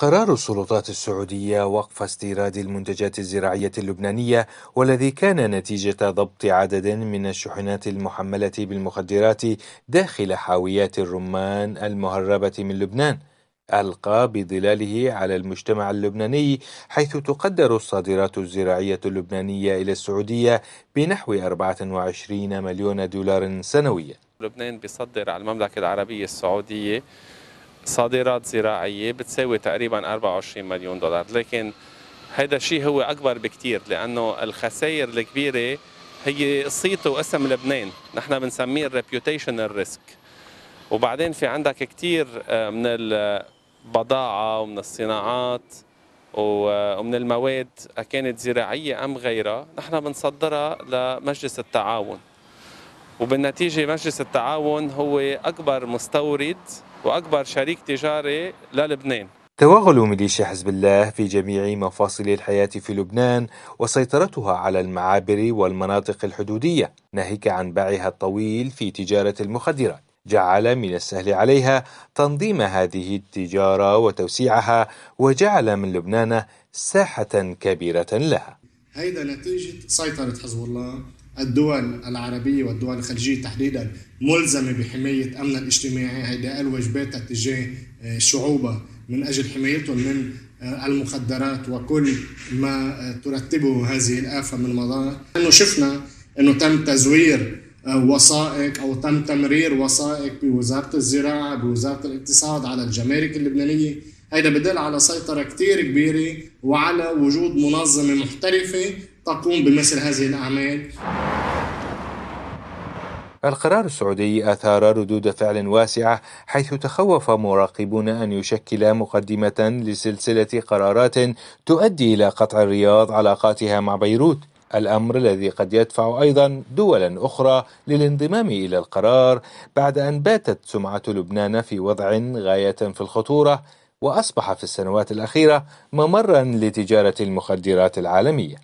قرار السلطات السعودية وقف استيراد المنتجات الزراعية اللبنانية والذي كان نتيجة ضبط عدد من الشحنات المحملة بالمخدرات داخل حاويات الرمان المهربة من لبنان ألقى بظلاله على المجتمع اللبناني حيث تقدر الصادرات الزراعية اللبنانية إلى السعودية بنحو 24 مليون دولار سنويا لبنان بيصدر على المملكة العربية السعودية صادرات زراعيه بتساوي تقريبا 24 مليون دولار لكن هذا الشيء هو اكبر بكثير لانه الخسائر الكبيره هي صيت واسم لبنان نحن بنسميه الريبيوتيشنال ريسك وبعدين في عندك كثير آه، من البضاعه ومن الصناعات آه، ومن المواد آه، كانت زراعيه ام غيرها نحن بنصدرها لمجلس التعاون وبالنتيجه مجلس التعاون هو اكبر مستورد وأكبر شريك تجاري للبنان توغل ميليشيا حزب الله في جميع مفاصل الحياة في لبنان وسيطرتها على المعابر والمناطق الحدودية ناهيك عن باعها الطويل في تجارة المخدرات جعل من السهل عليها تنظيم هذه التجارة وتوسيعها وجعل من لبنان ساحة كبيرة لها هيدا نتيجة سيطرة حزب الله الدول العربية والدول الخليجية تحديدا ملزمة بحماية أمن الاجتماعي هيدا واجباتها تجاه آه، شعوبها من أجل حمايتهم من آه، المخدرات وكل ما آه، ترتبه هذه الآفة من مضار أنه شفنا أنه تم تزوير وثائق أو تم تمرير وثائق بوزارة الزراعة بوزارة الاقتصاد على الجمارك اللبنانية هيدا بدل على سيطرة كتير كبيرة وعلى وجود منظمة محترفة تقوم بمثل هذه الأعمال القرار السعودي أثار ردود فعل واسعة حيث تخوف مراقبون أن يشكل مقدمة لسلسلة قرارات تؤدي إلى قطع الرياض علاقاتها مع بيروت الامر الذي قد يدفع ايضا دولا اخرى للانضمام الى القرار بعد ان باتت سمعه لبنان في وضع غايه في الخطوره واصبح في السنوات الاخيره ممرا لتجاره المخدرات العالميه